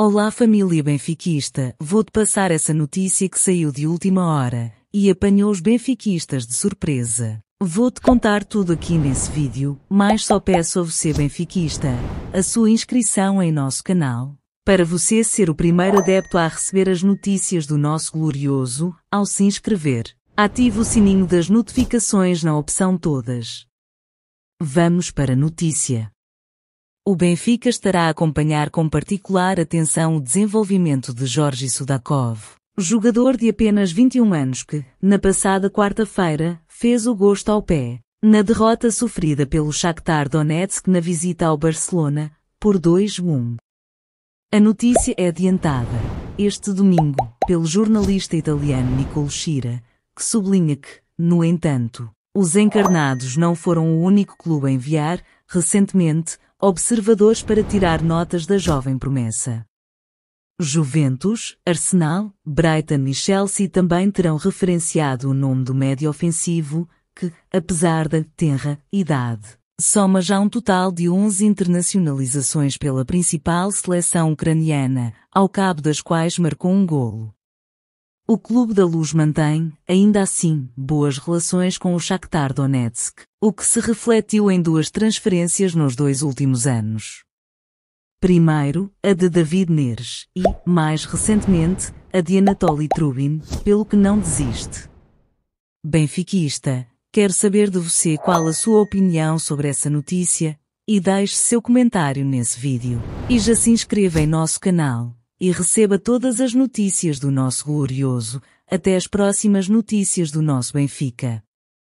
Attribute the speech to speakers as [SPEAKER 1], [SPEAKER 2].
[SPEAKER 1] Olá família benfiquista, vou-te passar essa notícia que saiu de última hora e apanhou os benfiquistas de surpresa. Vou-te contar tudo aqui nesse vídeo, mas só peço a você benfiquista, a sua inscrição em nosso canal, para você ser o primeiro adepto a receber as notícias do nosso glorioso, ao se inscrever, ative o sininho das notificações na opção todas. Vamos para a notícia. O Benfica estará a acompanhar com particular atenção o desenvolvimento de Jorge Sudakov, jogador de apenas 21 anos que, na passada quarta-feira, fez o gosto ao pé, na derrota sofrida pelo Shakhtar Donetsk na visita ao Barcelona, por 2-1. A notícia é adiantada, este domingo, pelo jornalista italiano Nicolo Schira, que sublinha que, no entanto, os encarnados não foram o único clube a enviar, recentemente, observadores para tirar notas da jovem promessa. Juventus, Arsenal, Brighton e Chelsea também terão referenciado o nome do médio ofensivo, que, apesar da tenra idade, soma já um total de 11 internacionalizações pela principal seleção ucraniana, ao cabo das quais marcou um golo. O Clube da Luz mantém, ainda assim, boas relações com o Shakhtar Donetsk, o que se refletiu em duas transferências nos dois últimos anos. Primeiro, a de David Neres e, mais recentemente, a de Anatoly Trubin, pelo que não desiste. Benfiquista, quero saber de você qual a sua opinião sobre essa notícia e deixe seu comentário nesse vídeo. E já se inscreva em nosso canal e receba todas as notícias do nosso glorioso. Até as próximas notícias do nosso Benfica.